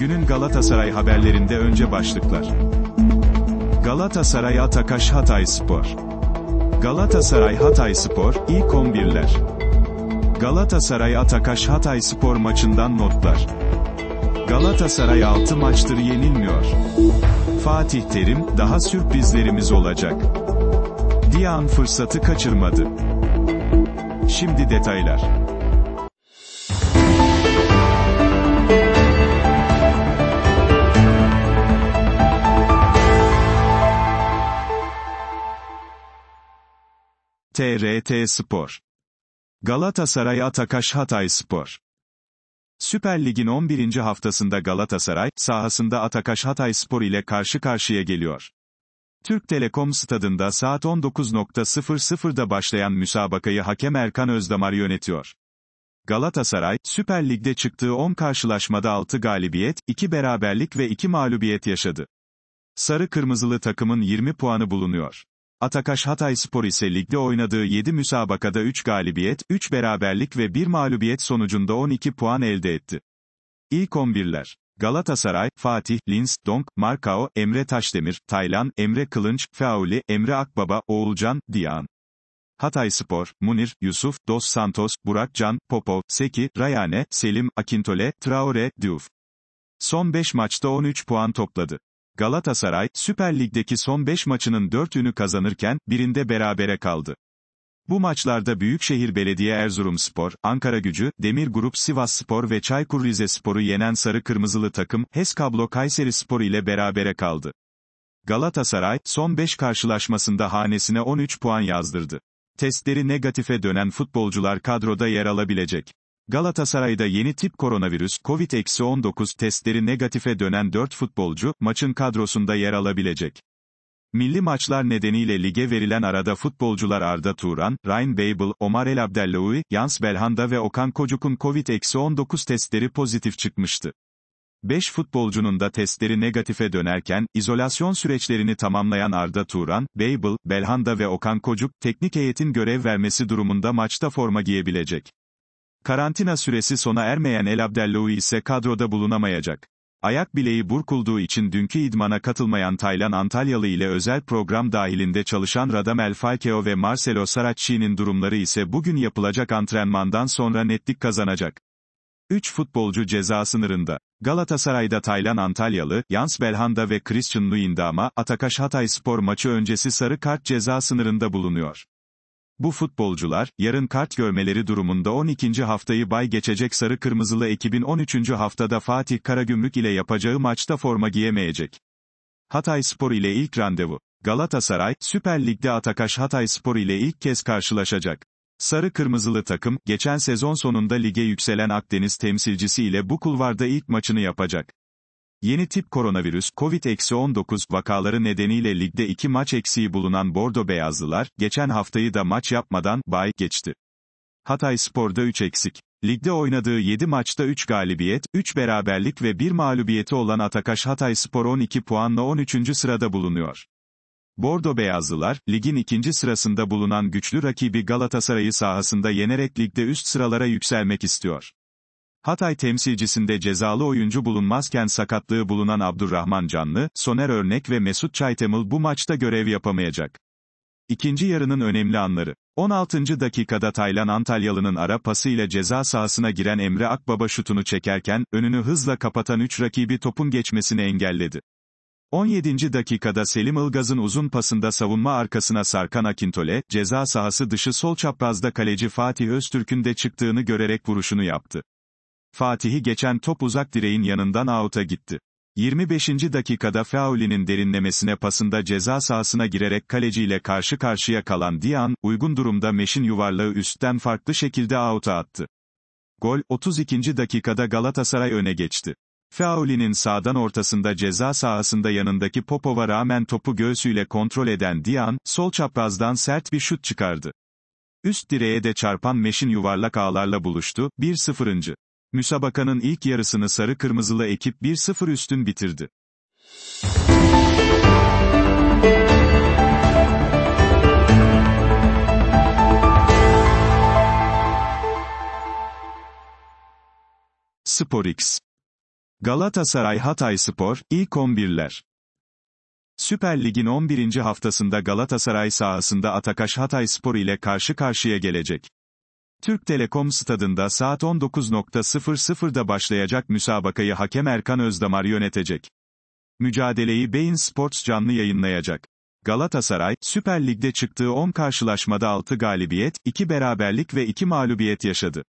Günün Galatasaray haberlerinde önce başlıklar. Galatasaray Atakaş Hatay Spor. Galatasaray Hatay Spor, ilk 11'ler. Galatasaray Atakaş Hatay Spor maçından notlar. Galatasaray 6 maçtır yenilmiyor. Fatih Terim, daha sürprizlerimiz olacak. Diyan fırsatı kaçırmadı. Şimdi detaylar. TRT Spor. Galatasaray Atakaş Hatay Spor. Süper Lig'in 11. haftasında Galatasaray, sahasında Atakaş Hatay Spor ile karşı karşıya geliyor. Türk Telekom stadında saat 19.00'da başlayan müsabakayı hakem Erkan Özdamar yönetiyor. Galatasaray, Süper Lig'de çıktığı 10 karşılaşmada 6 galibiyet, 2 beraberlik ve 2 mağlubiyet yaşadı. Sarı Kırmızılı takımın 20 puanı bulunuyor. Atakaş Hatayspor ise ligde oynadığı 7 müsabakada 3 galibiyet, 3 beraberlik ve 1 mağlubiyet sonucunda 12 puan elde etti. İlk 11'ler. Galatasaray, Fatih, Lins, Donk, Markao, Emre Taşdemir, Taylan, Emre Kılınç, Feauli, Emre Akbaba, Oğulcan, Diyan. Hatay Spor, Munir, Yusuf, Dos Santos, Burak Can, Popov, Seki, Rayane, Selim, Akintole, Traore, Diouf. Son 5 maçta 13 puan topladı. Galatasaray, Süper Lig'deki son 5 maçının 4'ünü kazanırken, birinde berabere kaldı. Bu maçlarda Büyükşehir Belediye Erzurumspor, Ankara Gücü, Demir Grup Sivasspor ve Çaykur Rizespor'u yenen Sarı Kırmızılı takım, Heskablo Kayserispor ile berabere kaldı. Galatasaray, son 5 karşılaşmasında hanesine 13 puan yazdırdı. Testleri negatife dönen futbolcular kadroda yer alabilecek. Galatasaray'da yeni tip koronavirüs COVID-19 testleri negatife dönen 4 futbolcu, maçın kadrosunda yer alabilecek. Milli maçlar nedeniyle lige verilen arada futbolcular Arda Turan, Ryan Babel, Omar El Abdelloui, Yans Belhanda ve Okan Kocuk'un COVID-19 testleri pozitif çıkmıştı. 5 futbolcunun da testleri negatife dönerken, izolasyon süreçlerini tamamlayan Arda Turan, Babel, Belhanda ve Okan Kocuk, teknik heyetin görev vermesi durumunda maçta forma giyebilecek. Karantina süresi sona ermeyen El Abdelloui ise kadroda bulunamayacak. Ayak bileği burkulduğu için dünkü idmana katılmayan Taylan Antalyalı ile özel program dahilinde çalışan Radamel Falcao ve Marcelo Saracchi'nin durumları ise bugün yapılacak antrenmandan sonra netlik kazanacak. 3 futbolcu ceza sınırında. Galatasaray'da Taylan Antalyalı, Yans Belhanda ve Christian Luyendama, Atakaş Hatay Spor maçı öncesi sarı kart ceza sınırında bulunuyor. Bu futbolcular, yarın kart görmeleri durumunda 12. haftayı bay geçecek Sarı Kırmızılı ekibin 13. haftada Fatih Karagümrük ile yapacağı maçta forma giyemeyecek. Hatay Spor ile ilk randevu. Galatasaray, Süper Lig'de Atakaş Hatay Spor ile ilk kez karşılaşacak. Sarı Kırmızılı takım, geçen sezon sonunda lige yükselen Akdeniz temsilcisi ile bu kulvarda ilk maçını yapacak. Yeni tip koronavirüs COVID-19 vakaları nedeniyle ligde 2 maç eksiği bulunan Bordo Beyazlılar, geçen haftayı da maç yapmadan bay geçti. Hatay Spor'da 3 eksik. Ligde oynadığı 7 maçta 3 galibiyet, 3 beraberlik ve 1 mağlubiyeti olan Atakaş Hatay Spor 12 puanla 13. sırada bulunuyor. Bordo Beyazlılar, ligin ikinci sırasında bulunan güçlü rakibi Galatasaray'ı sahasında yenerek ligde üst sıralara yükselmek istiyor. Hatay temsilcisinde cezalı oyuncu bulunmazken sakatlığı bulunan Abdurrahman Canlı, Soner Örnek ve Mesut Çaytemil bu maçta görev yapamayacak. İkinci yarının önemli anları. 16. dakikada Taylan Antalyalı'nın ara pasıyla ceza sahasına giren Emre Akbaba şutunu çekerken, önünü hızla kapatan 3 rakibi topun geçmesini engelledi. 17. dakikada Selim Ilgaz'ın uzun pasında savunma arkasına sarkan Akintole, ceza sahası dışı sol çaprazda kaleci Fatih Öztürk'ün de çıktığını görerek vuruşunu yaptı. Fatih'i geçen top uzak direğin yanından out'a gitti. 25. dakikada Fauli'nin derinlemesine pasında ceza sahasına girerek kaleciyle karşı karşıya kalan Dian, uygun durumda Meş'in yuvarlığı üstten farklı şekilde out'a attı. Gol, 32. dakikada Galatasaray öne geçti. Fauli'nin sağdan ortasında ceza sahasında yanındaki Popova rağmen topu göğsüyle kontrol eden Dian, sol çaprazdan sert bir şut çıkardı. Üst direğe de çarpan Meş'in yuvarlak ağlarla buluştu, 1-0 müsabakanın ilk yarısını sarı-kırmızılı ekip 1-0 üstün bitirdi. SporX Galatasaray Hatay Spor, ilk 11'ler. Süper Lig'in 11. haftasında Galatasaray sahasında Atakaş Hatay Spor ile karşı karşıya gelecek. Türk Telekom stadında saat 19.00'da başlayacak müsabakayı hakem Erkan Özdamar yönetecek. Mücadeleyi Beyin Sports canlı yayınlayacak. Galatasaray, Süper Lig'de çıktığı 10 karşılaşmada 6 galibiyet, 2 beraberlik ve 2 mağlubiyet yaşadı.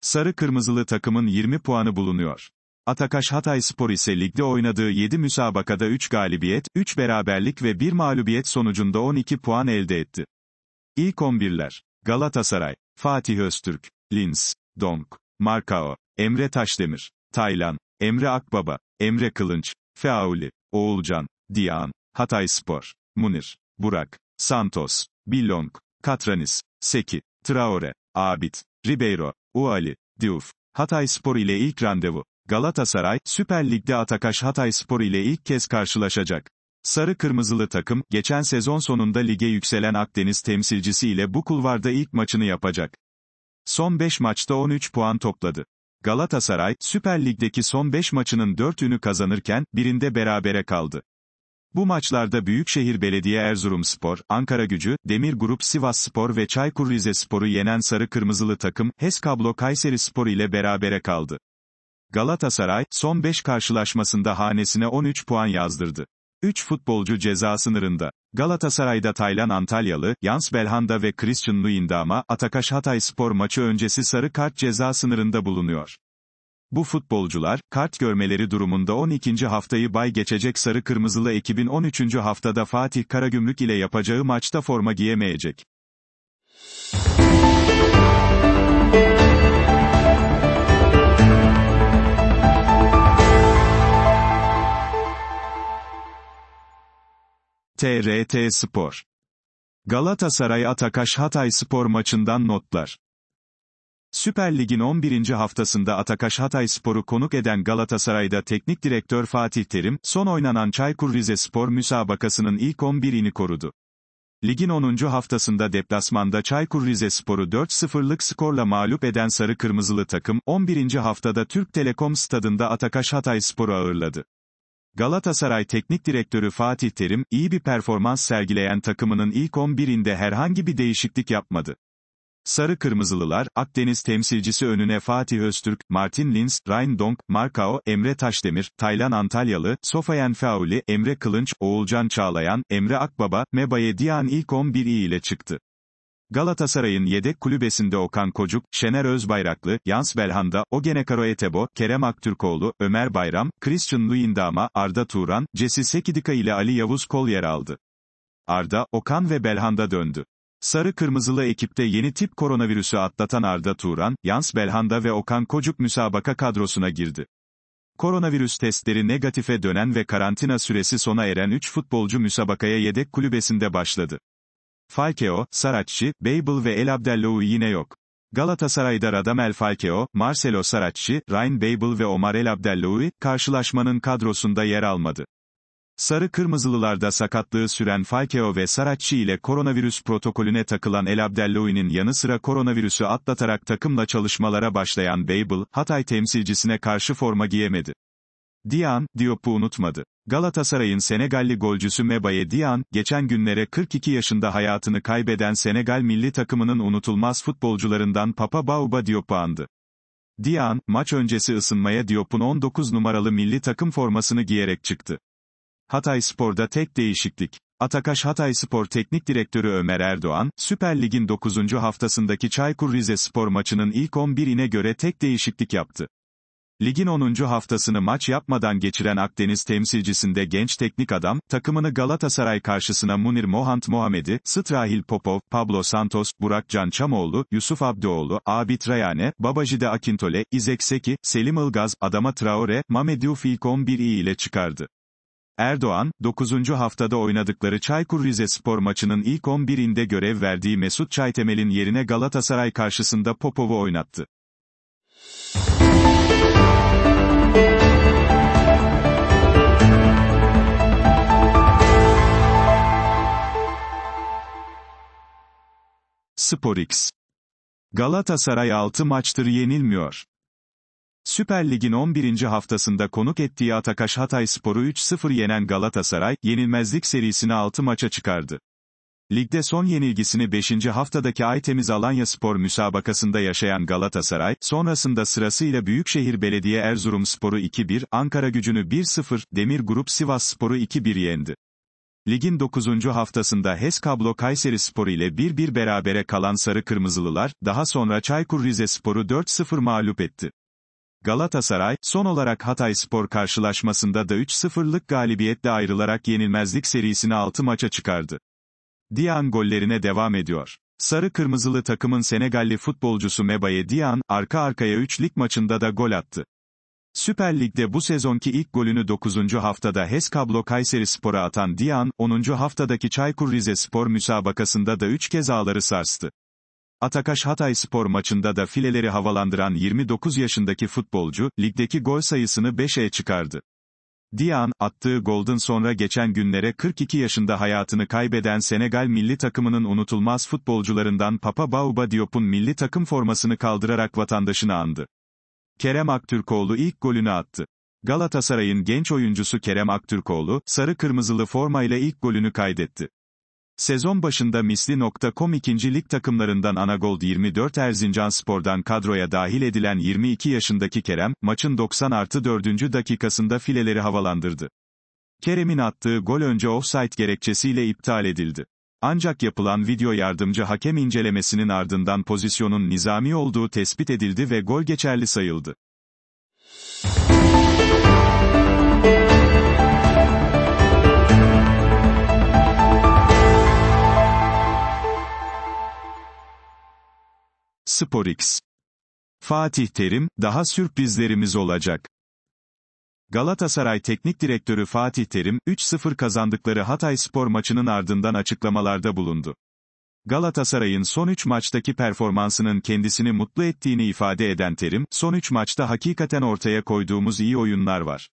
Sarı Kırmızılı takımın 20 puanı bulunuyor. Atakaş Hatay Spor ise ligde oynadığı 7 müsabakada 3 galibiyet, 3 beraberlik ve 1 mağlubiyet sonucunda 12 puan elde etti. İlk 11'ler. Galatasaray. Fatih Öztürk, Linz, Dong, Markao, Emre Taşdemir, Taylan, Emre Akbaba, Emre Kılınç, Feauli, Oğulcan, Diyan, Hatay Spor, Munir, Burak, Santos, Billong, Katranis, Seki, Traore, Abit, Ribeiro, Uali, Diouf, Hatay Spor ile ilk randevu. Galatasaray, Süper Lig'de Atakaş Hatay Spor ile ilk kez karşılaşacak. Sarı kırmızılı takım, geçen sezon sonunda lige yükselen Akdeniz temsilcisi ile bu kulvarda ilk maçını yapacak. Son 5 maçta 13 puan topladı. Galatasaray, Süper Lig'deki son 5 maçının 4'ünü kazanırken, birinde berabere kaldı. Bu maçlarda Büyükşehir Belediye Erzurumspor, Ankara Gücü, Demir Grup Sivasspor ve Çaykur Rizespor'u yenen sarı kırmızılı takım, Heskablo Kayserispor ile berabere kaldı. Galatasaray, son 5 karşılaşmasında hanesine 13 puan yazdırdı. 3 futbolcu ceza sınırında. Galatasaray'da Taylan Antalyalı, Yans Belhanda ve Christian Luyendama, Atakaş Hatay Spor maçı öncesi sarı kart ceza sınırında bulunuyor. Bu futbolcular, kart görmeleri durumunda 12. haftayı bay geçecek sarı kırmızılı ekibin 13. haftada Fatih Karagümrük ile yapacağı maçta forma giyemeyecek. TRT Spor. Galatasaray Atakaş Hatay Spor maçından notlar. Süper Lig'in 11. haftasında Atakaş Hatay Spor'u konuk eden Galatasaray'da teknik direktör Fatih Terim, son oynanan Çaykur Rizespor müsabakasının ilk 11'ini korudu. Ligin 10. haftasında deplasmanda Çaykur Rizespor'u 4-0'lık skorla mağlup eden Sarı Kırmızılı takım, 11. haftada Türk Telekom stadında Atakaş Hatay Spor'u ağırladı. Galatasaray Teknik Direktörü Fatih Terim, iyi bir performans sergileyen takımının ilk 11'inde herhangi bir değişiklik yapmadı. Sarı Kırmızılılar, Akdeniz temsilcisi önüne Fatih Öztürk, Martin Linz, Ryan Dong, Markao, Emre Taşdemir, Taylan Antalyalı, Sofayan Fauli, Emre Kılınç, Oğulcan Çağlayan, Emre Akbaba, Mebaye Diyan ilk 11 ile çıktı. Galatasaray'ın yedek kulübesinde Okan Kocuk, Şener Özbayraklı, Yans Belhanda, Ogene Karoetebo, Kerem Aktürkoğlu, Ömer Bayram, Christian Luyendama, Arda Turan, Cesi Sekidika ile Ali Yavuz kol yer aldı. Arda, Okan ve Belhanda döndü. Sarı kırmızılı ekipte yeni tip koronavirüsü atlatan Arda Turan, Yans Belhanda ve Okan Kocuk müsabaka kadrosuna girdi. Koronavirüs testleri negatife dönen ve karantina süresi sona eren 3 futbolcu müsabakaya yedek kulübesinde başladı. Falcao, Saracchi, Babel ve El Abdellohu yine yok. Galatasaray'da Radamel Falcao, Marcelo Saracchi, Ryan Babel ve Omar El Abdelloui, karşılaşmanın kadrosunda yer almadı. Sarı Kırmızılılarda sakatlığı süren Falcao ve Saracchi ile koronavirüs protokolüne takılan El Abdelloui'nin yanı sıra koronavirüsü atlatarak takımla çalışmalara başlayan Babel, Hatay temsilcisine karşı forma giyemedi. Diyan, Diop'u unutmadı. Galatasaray'ın Senegalli golcüsü Mebaye Dian, geçen günlere 42 yaşında hayatını kaybeden Senegal milli takımının unutulmaz futbolcularından Papa Bauba Diop'u Dian, maç öncesi ısınmaya Diop'un 19 numaralı milli takım formasını giyerek çıktı. Hatay Spor'da tek değişiklik. Atakaş Hatay Spor Teknik Direktörü Ömer Erdoğan, Süper Lig'in 9. haftasındaki Çaykur Rizespor maçının ilk 11'ine göre tek değişiklik yaptı. Ligin 10. haftasını maç yapmadan geçiren Akdeniz temsilcisinde genç teknik adam, takımını Galatasaray karşısına Munir Mohant Muhamedi, Strahil Popov, Pablo Santos, Burak Can Çamoğlu, Yusuf Abdoğlu, Abit Rayane, Babajide Akintole, İzek Seki, Selim Ilgaz, Adama Traore, Mamedouf ilk 11'i ile çıkardı. Erdoğan, 9. haftada oynadıkları Çaykur Rizespor maçının ilk 11'inde görev verdiği Mesut Çaytemel'in yerine Galatasaray karşısında Popov'u oynattı. SporX. Galatasaray 6 maçtır yenilmiyor. Süper Lig'in 11. haftasında konuk ettiği Atakaş Hatay Sporu 3-0 yenen Galatasaray, yenilmezlik serisini 6 maça çıkardı. Ligde son yenilgisini 5. haftadaki Aytemiz Alanya Spor müsabakasında yaşayan Galatasaray, sonrasında sırasıyla Büyükşehir Belediye Erzurum Sporu 2-1, Ankara gücünü 1-0, Demir Grup Sivas Sporu 2-1 yendi. Ligin 9. haftasında HES Kablo Kayseri Sporu ile 1-1 berabere kalan Sarı Kırmızılılar, daha sonra Çaykur Rizespor'u 4-0 mağlup etti. Galatasaray, son olarak Hatay Spor karşılaşmasında da 3-0'lık galibiyetle ayrılarak yenilmezlik serisini 6 maça çıkardı. Dian gollerine devam ediyor. Sarı kırmızılı takımın Senegalli futbolcusu Mebaye Dian, arka arkaya 3 lig maçında da gol attı. Süper Lig'de bu sezonki ilk golünü 9. haftada Heskablo Kayseri Spor'a atan Dian, 10. haftadaki Çaykur Rizespor müsabakasında da 3 kez ağları sarstı. Atakaş Hatay Spor maçında da fileleri havalandıran 29 yaşındaki futbolcu, ligdeki gol sayısını 5'e çıkardı. Dian, attığı golden sonra geçen günlere 42 yaşında hayatını kaybeden Senegal milli takımının unutulmaz futbolcularından Papa Bauba Diop'un milli takım formasını kaldırarak vatandaşını andı. Kerem Aktürkoğlu ilk golünü attı. Galatasaray'ın genç oyuncusu Kerem Aktürkoğlu, sarı kırmızılı formayla ilk golünü kaydetti. Sezon başında misli.com ikincilik takımlarından Anagold 24 Erzincan Spor'dan kadroya dahil edilen 22 yaşındaki Kerem, maçın 90 artı 4. dakikasında fileleri havalandırdı. Kerem'in attığı gol önce offside gerekçesiyle iptal edildi. Ancak yapılan video yardımcı hakem incelemesinin ardından pozisyonun nizami olduğu tespit edildi ve gol geçerli sayıldı. SporX. Fatih Terim, daha sürprizlerimiz olacak. Galatasaray Teknik Direktörü Fatih Terim, 3-0 kazandıkları Hatay Spor maçının ardından açıklamalarda bulundu. Galatasaray'ın son 3 maçtaki performansının kendisini mutlu ettiğini ifade eden Terim, son 3 maçta hakikaten ortaya koyduğumuz iyi oyunlar var.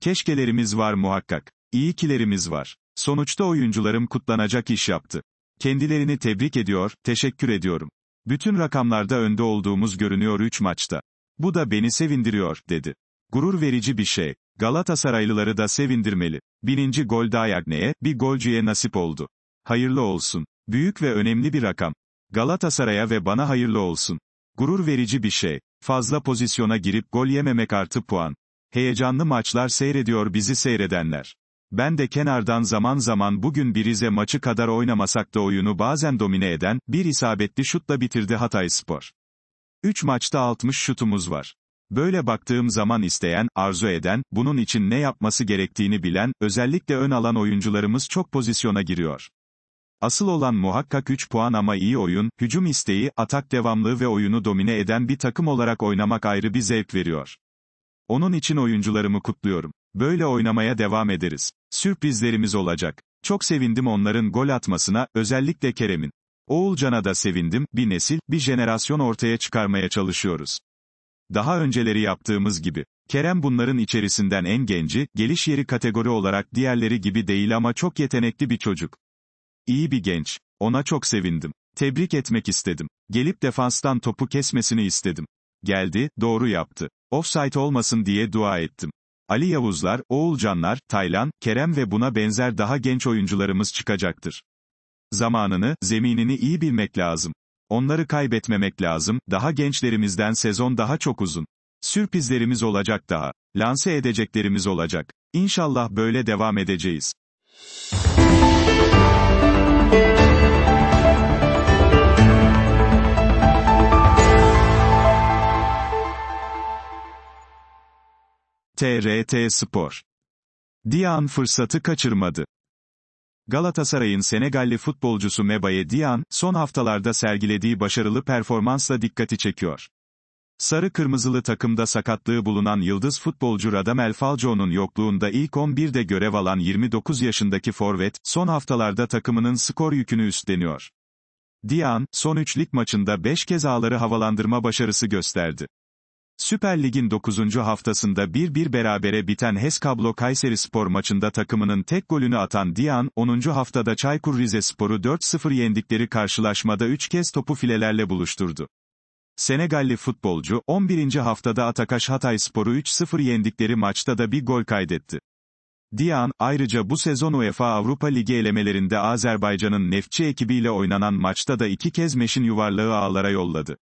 Keşkelerimiz var muhakkak. İyi kilerimiz var. Sonuçta oyuncularım kutlanacak iş yaptı. Kendilerini tebrik ediyor, teşekkür ediyorum. Bütün rakamlarda önde olduğumuz görünüyor 3 maçta. Bu da beni sevindiriyor, dedi. Gurur verici bir şey. Galatasaraylıları da sevindirmeli. Birinci gol Dayagne'ye, bir golcüye nasip oldu. Hayırlı olsun. Büyük ve önemli bir rakam. Galatasaray'a ve bana hayırlı olsun. Gurur verici bir şey. Fazla pozisyona girip gol yememek artı puan. Heyecanlı maçlar seyrediyor bizi seyredenler. Ben de kenardan zaman zaman bugün birize maçı kadar oynamasak da oyunu bazen domine eden, bir isabetli şutla bitirdi Hatay Spor. 3 maçta 60 şutumuz var. Böyle baktığım zaman isteyen, arzu eden, bunun için ne yapması gerektiğini bilen, özellikle ön alan oyuncularımız çok pozisyona giriyor. Asıl olan muhakkak 3 puan ama iyi oyun, hücum isteği, atak devamlığı ve oyunu domine eden bir takım olarak oynamak ayrı bir zevk veriyor. Onun için oyuncularımı kutluyorum. Böyle oynamaya devam ederiz. Sürprizlerimiz olacak. Çok sevindim onların gol atmasına, özellikle Kerem'in. Oğulcan'a da sevindim, bir nesil, bir jenerasyon ortaya çıkarmaya çalışıyoruz. Daha önceleri yaptığımız gibi. Kerem bunların içerisinden en genci, geliş yeri kategori olarak diğerleri gibi değil ama çok yetenekli bir çocuk. İyi bir genç. Ona çok sevindim. Tebrik etmek istedim. Gelip defanstan topu kesmesini istedim. Geldi, doğru yaptı. Offside olmasın diye dua ettim. Ali Yavuzlar, Oğulcanlar, Taylan, Kerem ve buna benzer daha genç oyuncularımız çıkacaktır. Zamanını, zeminini iyi bilmek lazım. Onları kaybetmemek lazım, daha gençlerimizden sezon daha çok uzun. Sürprizlerimiz olacak daha. Lanse edeceklerimiz olacak. İnşallah böyle devam edeceğiz. TRT Spor. Diyan fırsatı kaçırmadı. Galatasaray'ın Senegalli futbolcusu Mebaye Diyan, son haftalarda sergilediği başarılı performansla dikkati çekiyor. Sarı kırmızılı takımda sakatlığı bulunan yıldız futbolcu Radamel Falcao'nun yokluğunda ilk 11'de görev alan 29 yaşındaki forvet, son haftalarda takımının skor yükünü üstleniyor. Diyan, son 3 lig maçında 5 kez ağları havalandırma başarısı gösterdi. Süper Lig'in 9. haftasında 1-1 berabere biten Heskablo Kayseri Spor maçında takımının tek golünü atan Diyan, 10. haftada Çaykur Rizespor'u 4-0 yendikleri karşılaşmada 3 kez topu filelerle buluşturdu. Senegalli futbolcu, 11. haftada Atakaş Spor'u 3-0 yendikleri maçta da bir gol kaydetti. Diyan, ayrıca bu sezon UEFA Avrupa Ligi elemelerinde Azerbaycan'ın Neftçi ekibiyle oynanan maçta da iki kez meşin yuvarlığı ağlara yolladı.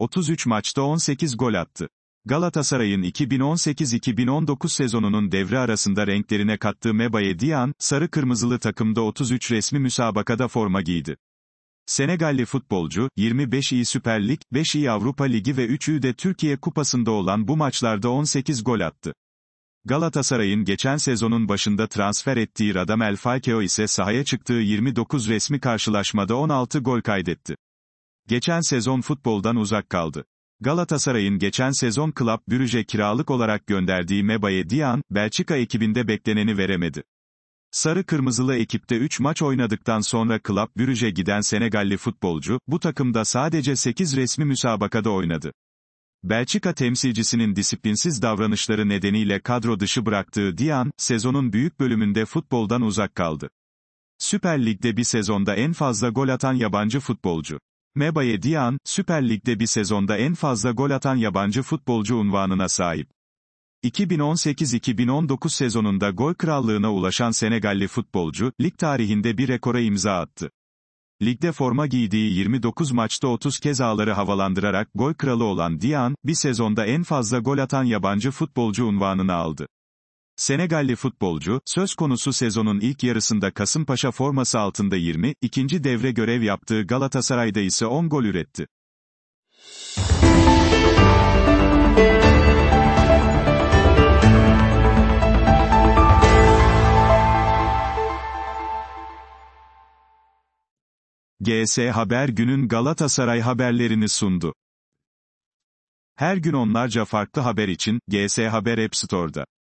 33 maçta 18 gol attı. Galatasaray'ın 2018-2019 sezonunun devre arasında renklerine kattığı Mebaye Dian, sarı kırmızılı takımda 33 resmi müsabakada forma giydi. Senegalli futbolcu, 25 iyi Süper Lig, 5 iyi Avrupa Ligi ve 3'ü de Türkiye Kupası'nda olan bu maçlarda 18 gol attı. Galatasaray'ın geçen sezonun başında transfer ettiği Radamel Falcao ise sahaya çıktığı 29 resmi karşılaşmada 16 gol kaydetti. Geçen sezon futboldan uzak kaldı. Galatasaray'ın geçen sezon Club Brugge kiralık olarak gönderdiği Mebaye Dian, Belçika ekibinde bekleneni veremedi. Sarı Kırmızılı ekipte 3 maç oynadıktan sonra Club Brugge giden Senegalli futbolcu, bu takımda sadece 8 resmi müsabakada oynadı. Belçika temsilcisinin disiplinsiz davranışları nedeniyle kadro dışı bıraktığı Dian, sezonun büyük bölümünde futboldan uzak kaldı. Süper Lig'de bir sezonda en fazla gol atan yabancı futbolcu. Mebaye Dian, Süper Lig'de bir sezonda en fazla gol atan yabancı futbolcu unvanına sahip. 2018-2019 sezonunda gol krallığına ulaşan Senegalli futbolcu, lig tarihinde bir rekora imza attı. Ligde forma giydiği 29 maçta 30 kez ağları havalandırarak gol kralı olan Dian, bir sezonda en fazla gol atan yabancı futbolcu unvanını aldı. Senegalli futbolcu, söz konusu sezonun ilk yarısında Kasımpaşa forması altında 20, ikinci devre görev yaptığı Galatasaray'da ise 10 gol üretti. GS Haber günün Galatasaray haberlerini sundu. Her gün onlarca farklı haber için GS Haber App Store'da.